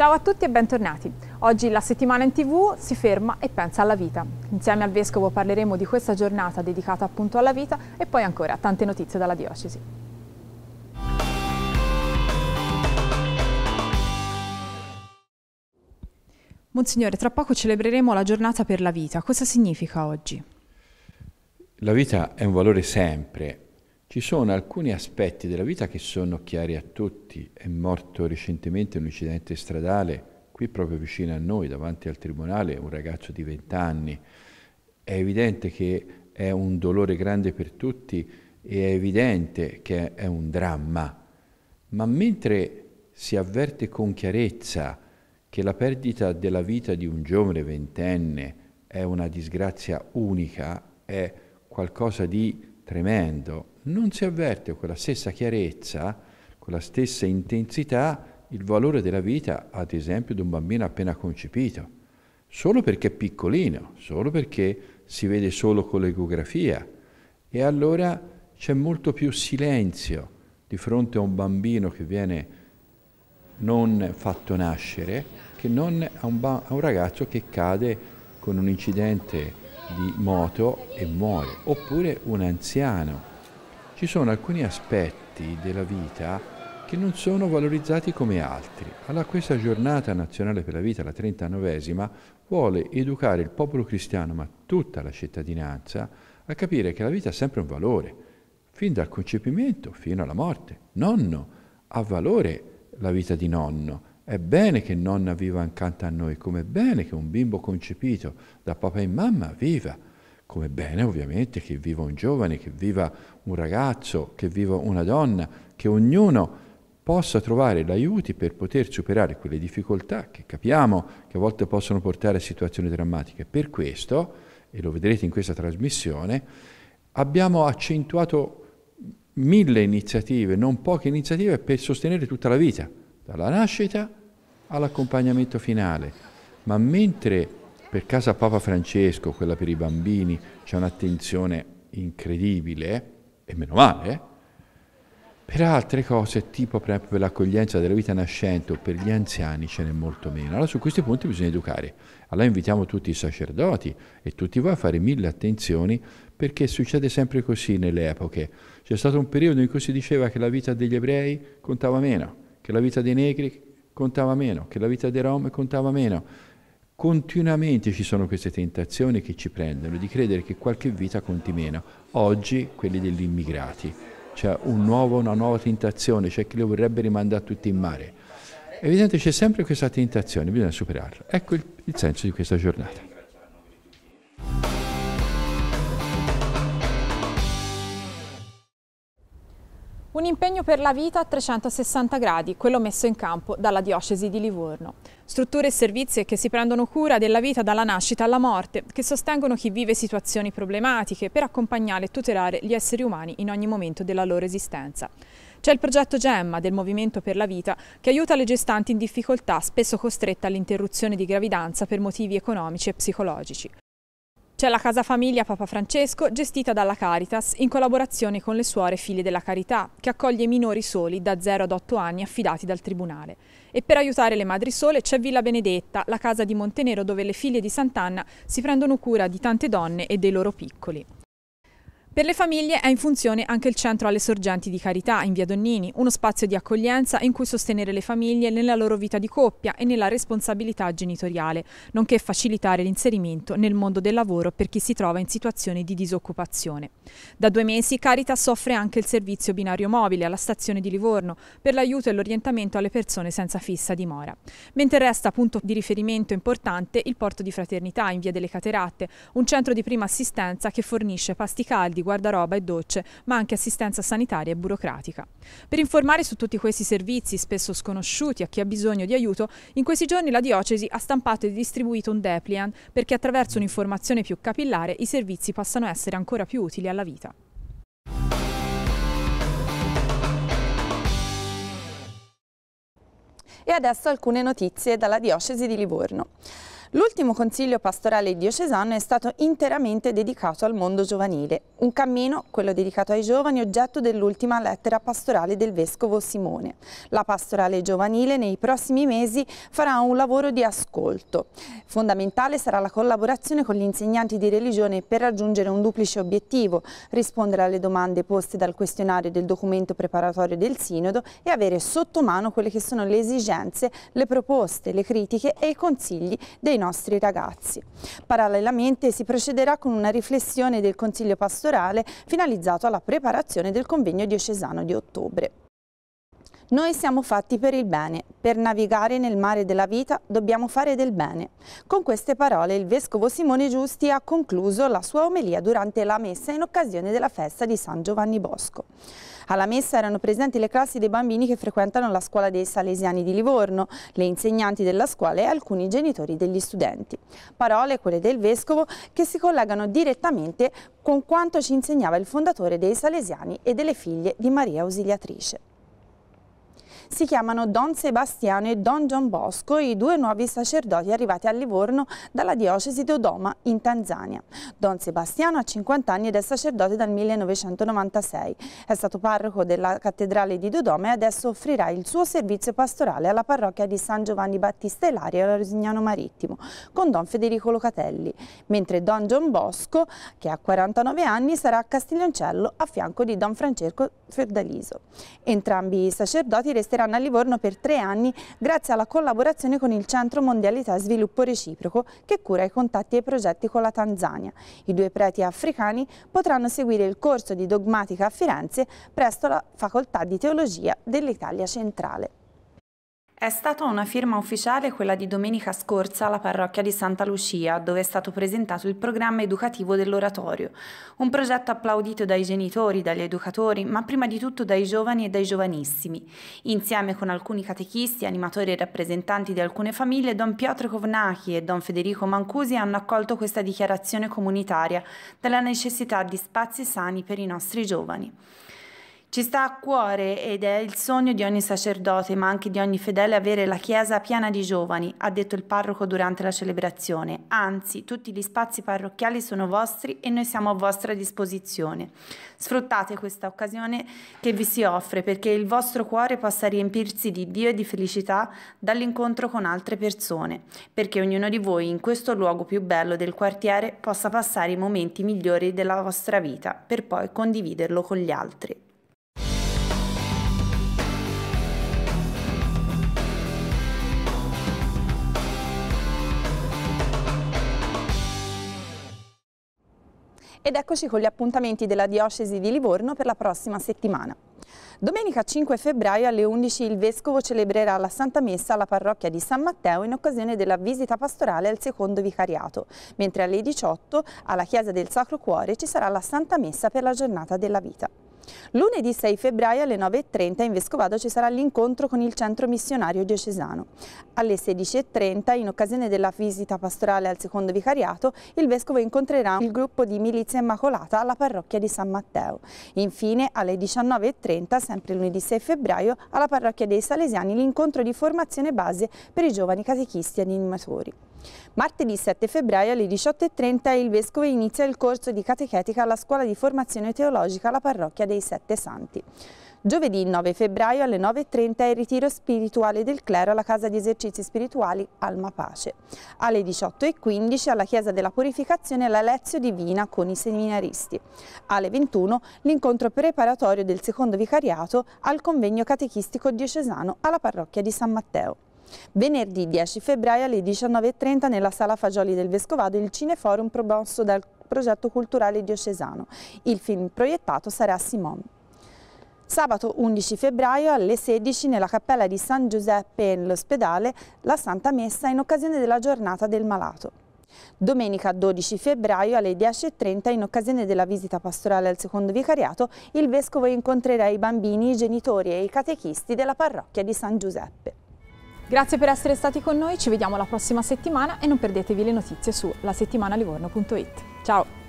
Ciao a tutti e bentornati. Oggi la settimana in tv si ferma e pensa alla vita. Insieme al Vescovo parleremo di questa giornata dedicata appunto alla vita e poi ancora tante notizie dalla diocesi. Monsignore, tra poco celebreremo la giornata per la vita. Cosa significa oggi? La vita è un valore sempre ci sono alcuni aspetti della vita che sono chiari a tutti. È morto recentemente un incidente stradale, qui proprio vicino a noi, davanti al tribunale, un ragazzo di 20 anni. È evidente che è un dolore grande per tutti e è evidente che è un dramma. Ma mentre si avverte con chiarezza che la perdita della vita di un giovane ventenne è una disgrazia unica, è qualcosa di tremendo, non si avverte con la stessa chiarezza, con la stessa intensità, il valore della vita, ad esempio, di un bambino appena concepito. Solo perché è piccolino, solo perché si vede solo con l'ecografia. E allora c'è molto più silenzio di fronte a un bambino che viene non fatto nascere che non a un, ba- a un ragazzo che cade con un incidente di moto e muore, oppure un anziano ci sono alcuni aspetti della vita che non sono valorizzati come altri. Allora questa giornata nazionale per la vita, la 39esima, vuole educare il popolo cristiano, ma tutta la cittadinanza, a capire che la vita ha sempre un valore, fin dal concepimento fino alla morte. Nonno ha valore la vita di nonno. È bene che nonna viva accanto a noi, come è bene che un bimbo concepito da papà e mamma viva come bene ovviamente che viva un giovane, che viva un ragazzo, che viva una donna, che ognuno possa trovare l'aiuto per poter superare quelle difficoltà che capiamo che a volte possono portare a situazioni drammatiche. Per questo, e lo vedrete in questa trasmissione, abbiamo accentuato mille iniziative, non poche iniziative, per sostenere tutta la vita, dalla nascita all'accompagnamento finale. Ma mentre per casa Papa Francesco, quella per i bambini, c'è un'attenzione incredibile, e meno male, eh, Per altre cose, tipo per esempio per l'accoglienza della vita nascente o per gli anziani, ce n'è molto meno. Allora su questi punti bisogna educare. Allora invitiamo tutti i sacerdoti e tutti voi a fare mille attenzioni perché succede sempre così nelle epoche. C'è stato un periodo in cui si diceva che la vita degli ebrei contava meno, che la vita dei negri contava meno, che la vita dei rom contava meno. Continuamente ci sono queste tentazioni che ci prendono di credere che qualche vita conti meno. Oggi quelli degli immigrati. C'è un una nuova tentazione, c'è chi li vorrebbe rimandare tutti in mare. Evidentemente c'è sempre questa tentazione, bisogna superarla. Ecco il, il senso di questa giornata. Un impegno per la vita a 360 gradi, quello messo in campo dalla Diocesi di Livorno. Strutture e servizi che si prendono cura della vita dalla nascita alla morte, che sostengono chi vive situazioni problematiche per accompagnare e tutelare gli esseri umani in ogni momento della loro esistenza. C'è il progetto Gemma del Movimento per la Vita che aiuta le gestanti in difficoltà spesso costrette all'interruzione di gravidanza per motivi economici e psicologici. C'è la Casa Famiglia Papa Francesco, gestita dalla Caritas, in collaborazione con le suore figlie della Carità, che accoglie minori soli da 0 ad 8 anni affidati dal Tribunale. E per aiutare le madri sole c'è Villa Benedetta, la casa di Montenero dove le figlie di Sant'Anna si prendono cura di tante donne e dei loro piccoli. Per le famiglie è in funzione anche il centro alle sorgenti di carità in via Donnini, uno spazio di accoglienza in cui sostenere le famiglie nella loro vita di coppia e nella responsabilità genitoriale, nonché facilitare l'inserimento nel mondo del lavoro per chi si trova in situazione di disoccupazione. Da due mesi Caritas offre anche il servizio binario mobile alla stazione di Livorno per l'aiuto e l'orientamento alle persone senza fissa dimora. Mentre resta punto di riferimento importante il porto di fraternità in via delle Cateratte, un centro di prima assistenza che fornisce pasti caldi di guardaroba e docce, ma anche assistenza sanitaria e burocratica. Per informare su tutti questi servizi, spesso sconosciuti a chi ha bisogno di aiuto, in questi giorni la diocesi ha stampato e distribuito un depliant perché attraverso un'informazione più capillare i servizi possano essere ancora più utili alla vita. E adesso alcune notizie dalla diocesi di Livorno. L'ultimo consiglio pastorale diocesano è stato interamente dedicato al mondo giovanile. Un cammino, quello dedicato ai giovani, oggetto dell'ultima lettera pastorale del Vescovo Simone. La pastorale giovanile nei prossimi mesi farà un lavoro di ascolto. Fondamentale sarà la collaborazione con gli insegnanti di religione per raggiungere un duplice obiettivo, rispondere alle domande poste dal questionario del documento preparatorio del Sinodo e avere sotto mano quelle che sono le esigenze, le proposte, le critiche e i consigli dei nostri ragazzi. Parallelamente si procederà con una riflessione del Consiglio pastorale finalizzato alla preparazione del convegno diocesano di ottobre. Noi siamo fatti per il bene, per navigare nel mare della vita dobbiamo fare del bene. Con queste parole il Vescovo Simone Giusti ha concluso la sua omelia durante la messa in occasione della festa di San Giovanni Bosco. Alla messa erano presenti le classi dei bambini che frequentano la scuola dei Salesiani di Livorno, le insegnanti della scuola e alcuni genitori degli studenti. Parole, quelle del Vescovo, che si collegano direttamente con quanto ci insegnava il fondatore dei Salesiani e delle figlie di Maria Ausiliatrice si chiamano Don Sebastiano e Don Gian Bosco, i due nuovi sacerdoti arrivati a Livorno dalla diocesi di Teodoma in Tanzania. Don Sebastiano ha 50 anni ed è sacerdote dal 1996. È stato parroco della cattedrale di Dodoma e adesso offrirà il suo servizio pastorale alla parrocchia di San Giovanni Battista Elaria a Rosignano Marittimo con Don Federico Locatelli, mentre Don Gian Bosco, che ha 49 anni, sarà a Castiglioncello a fianco di Don Francesco Ferdaliso. Entrambi i sacerdoti resteranno opereranno a Livorno per tre anni grazie alla collaborazione con il Centro Mondialità e Sviluppo Reciproco che cura i contatti e i progetti con la Tanzania. I due preti africani potranno seguire il corso di dogmatica a Firenze presso la Facoltà di Teologia dell'Italia Centrale. È stata una firma ufficiale quella di domenica scorsa alla parrocchia di Santa Lucia, dove è stato presentato il programma educativo dell'oratorio, un progetto applaudito dai genitori, dagli educatori, ma prima di tutto dai giovani e dai giovanissimi. Insieme con alcuni catechisti, animatori e rappresentanti di alcune famiglie, Don Piotr Kovnacchi e Don Federico Mancusi hanno accolto questa dichiarazione comunitaria della necessità di spazi sani per i nostri giovani. Ci sta a cuore ed è il sogno di ogni sacerdote, ma anche di ogni fedele, avere la chiesa piena di giovani, ha detto il parroco durante la celebrazione. Anzi, tutti gli spazi parrocchiali sono vostri e noi siamo a vostra disposizione. Sfruttate questa occasione che vi si offre perché il vostro cuore possa riempirsi di Dio e di felicità dall'incontro con altre persone, perché ognuno di voi in questo luogo più bello del quartiere possa passare i momenti migliori della vostra vita per poi condividerlo con gli altri. Ed eccoci con gli appuntamenti della Diocesi di Livorno per la prossima settimana. Domenica 5 febbraio alle 11 il Vescovo celebrerà la Santa Messa alla parrocchia di San Matteo in occasione della visita pastorale al secondo vicariato, mentre alle 18 alla Chiesa del Sacro Cuore ci sarà la Santa Messa per la giornata della vita. Lunedì 6 febbraio alle 9.30 in Vescovado ci sarà l'incontro con il centro missionario diocesano. Alle 16.30, in occasione della visita pastorale al secondo vicariato, il Vescovo incontrerà il gruppo di Milizia Immacolata alla parrocchia di San Matteo. Infine, alle 19.30, sempre lunedì 6 febbraio, alla parrocchia dei Salesiani l'incontro di formazione base per i giovani catechisti e animatori. Martedì 7 febbraio alle 18.30 il Vescovo inizia il corso di catechetica alla Scuola di Formazione Teologica alla Parrocchia dei Sette Santi. Giovedì 9 febbraio alle 9.30 il ritiro spirituale del clero alla Casa di Esercizi Spirituali Alma Pace. Alle 18.15 alla Chiesa della Purificazione la Lezio Divina con i seminaristi. Alle 21 l'incontro preparatorio del secondo vicariato al convegno catechistico diocesano alla parrocchia di San Matteo. Venerdì 10 febbraio alle 19.30 nella Sala Fagioli del Vescovado il Cineforum promosso dal progetto culturale diocesano. Il film proiettato sarà Simone. Sabato 11 febbraio alle 16 nella Cappella di San Giuseppe nell'ospedale la Santa Messa in occasione della giornata del malato. Domenica 12 febbraio alle 10.30 in occasione della visita pastorale al secondo vicariato il Vescovo incontrerà i bambini, i genitori e i catechisti della parrocchia di San Giuseppe. Grazie per essere stati con noi, ci vediamo la prossima settimana e non perdetevi le notizie su lasettimanalivorno.it. Ciao!